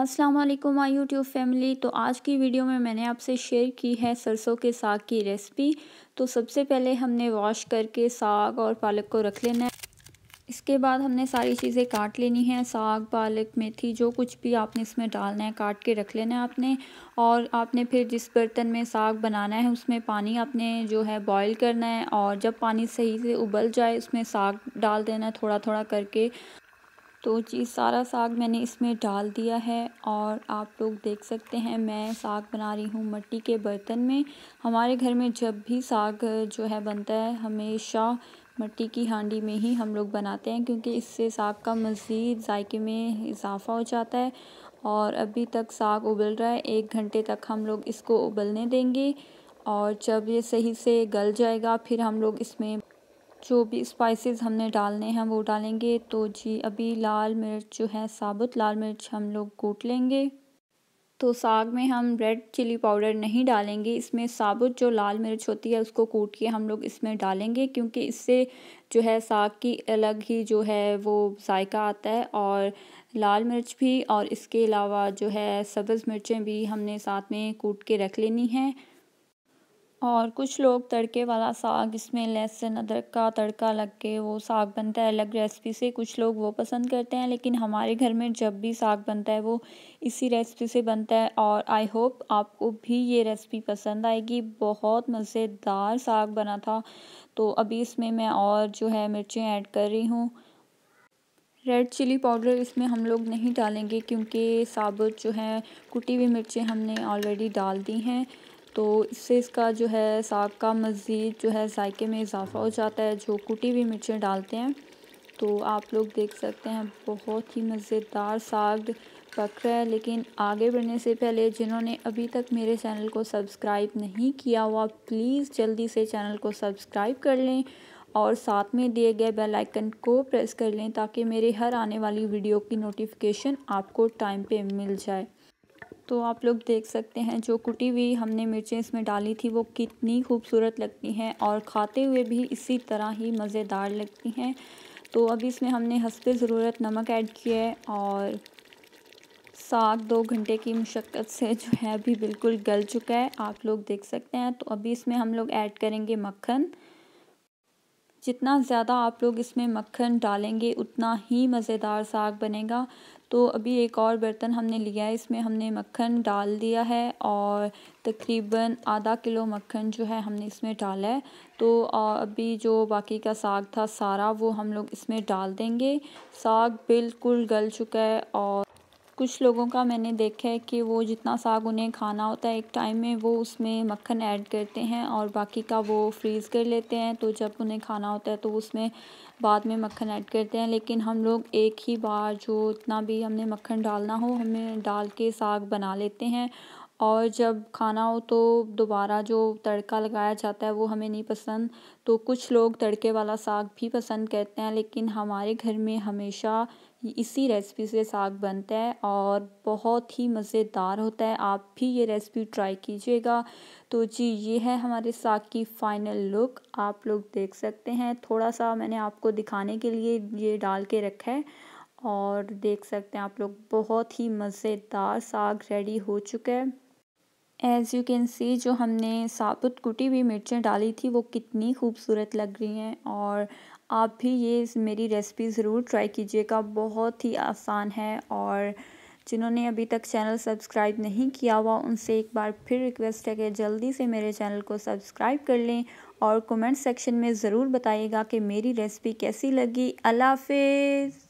अस्सलाम वालेकुम my YouTube family तो आज की वीडियो में मैंने आपसे शेयर की है सरसों के साग की रेसिपी तो सबसे पहले हमने वॉश करके साग और पालक को रख लेना है इसके बाद हमने सारी चीज़ें काट लेनी है साग पालक मेथी जो कुछ भी आपने इसमें डालना है काट के रख लेना है आपने और आपने फिर जिस बर्तन में साग बनाना है उसमें पानी आपने जो है बॉईल करना है और जब पानी सही से उबल जाए उसमें साग डाल देना है थोड़ा थोड़ा करके तो जी सारा साग मैंने इसमें डाल दिया है और आप लोग देख सकते हैं मैं साग बना रही हूँ मट्टी के बर्तन में हमारे घर में जब भी साग जो है बनता है हमेशा मट्टी की हांडी में ही हम लोग बनाते हैं क्योंकि इससे साग का मज़ीद जायके में इजाफ़ा हो जाता है और अभी तक साग उबल रहा है एक घंटे तक हम लोग इसको उबलने देंगे और जब ये सही से गल जाएगा फिर हम लोग इसमें जो भी स्पाइसेस हमने डालने हैं वो डालेंगे तो जी अभी लाल मिर्च जो है साबुत लाल मिर्च हम लोग कूट लेंगे तो साग में हम रेड चिली पाउडर नहीं डालेंगे इसमें साबुत जो लाल मिर्च होती है उसको कूट के हम लोग इसमें डालेंगे क्योंकि इससे जो है साग की अलग ही जो है वो जायका आता है और लाल मिर्च भी और इसके अलावा जो है सब्ज़ मिर्चें भी हमने साथ में कूट के रख लेनी हैं और कुछ लोग तड़के वाला साग इसमें लहसुन अदरक का तड़का लग के वो साग बनता है अलग रेसिपी से कुछ लोग वो पसंद करते हैं लेकिन हमारे घर में जब भी साग बनता है वो इसी रेसिपी से बनता है और आई होप आपको भी ये रेसिपी पसंद आएगी बहुत मज़ेदार साग बना था तो अभी इसमें मैं और जो है मिर्चें ऐड कर रही हूँ रेड चिली पाउडर इसमें हम लोग नहीं डालेंगे क्योंकि साबुत जो है कुटी हुई मिर्चें हमने ऑलरेडी डाल दी हैं तो इससे इसका जो है साग का मज़ीद जो है जायके में इजाफ़ा हो जाता है जो कुटी हुई मिर्चें डालते हैं तो आप लोग देख सकते हैं बहुत ही मज़ेदार साग पक रहा है लेकिन आगे बढ़ने से पहले जिन्होंने अभी तक मेरे चैनल को सब्सक्राइब नहीं किया हुआ प्लीज़ जल्दी से चैनल को सब्सक्राइब कर लें और साथ में दिए गए बेल आइकन को प्रेस कर लें ताकि मेरे हर आने वाली वीडियो की नोटिफिकेशन आपको टाइम पे मिल जाए तो आप लोग देख सकते हैं जो कुटी हुई हमने मिर्चें इसमें डाली थी वो कितनी खूबसूरत लगती हैं और खाते हुए भी इसी तरह ही मज़ेदार लगती हैं तो अभी इसमें हमने हंसते ज़रूरत नमक ऐड किया है और साग दो घंटे की मशक्क़त से जो है अभी बिल्कुल गल चुका है आप लोग देख सकते हैं तो अभी इसमें हम लोग ऐड करेंगे मक्खन जितना ज़्यादा आप लोग इसमें मक्खन डालेंगे उतना ही मज़ेदार साग बनेगा तो अभी एक और बर्तन हमने लिया है इसमें हमने मक्खन डाल दिया है और तकरीबन आधा किलो मक्खन जो है हमने इसमें डाला है तो अभी जो बाकी का साग था सारा वो हम लोग इसमें डाल देंगे साग बिल्कुल गल चुका है और कुछ लोगों का मैंने देखा है कि वो जितना साग उन्हें खाना होता है एक टाइम में वो उसमें मक्खन ऐड करते हैं और बाकी का वो फ्रीज़ कर लेते हैं तो जब उन्हें खाना होता है तो उसमें बाद में मक्खन ऐड करते हैं लेकिन हम लोग एक ही बार जो इतना भी हमने मक्खन डालना हो हमें डाल के साग बना लेते हैं और जब खाना हो तो दोबारा जो तड़का लगाया जाता है वो हमें नहीं पसंद तो कुछ लोग तड़के वाला साग भी पसंद करते हैं लेकिन हमारे घर में हमेशा इसी रेसिपी से साग बनता है और बहुत ही मज़ेदार होता है आप भी ये रेसिपी ट्राई कीजिएगा तो जी ये है हमारे साग की फ़ाइनल लुक आप लोग देख सकते हैं थोड़ा सा मैंने आपको दिखाने के लिए ये डाल के रखा है और देख सकते हैं आप लोग बहुत ही मज़ेदार साग रेडी हो चुका है एज़ यू कैन सी जो हमने साबुत कुटी हुई मिर्चें डाली थी वो कितनी खूबसूरत लग रही हैं और आप भी ये मेरी रेसिपी ज़रूर ट्राई कीजिएगा बहुत ही आसान है और जिन्होंने अभी तक चैनल सब्सक्राइब नहीं किया हुआ उनसे एक बार फिर रिक्वेस्ट है कि जल्दी से मेरे चैनल को सब्सक्राइब कर लें और कमेंट सेक्शन में ज़रूर बताइएगा कि मेरी रेसिपी कैसी लगी अल्लाह हाफिज़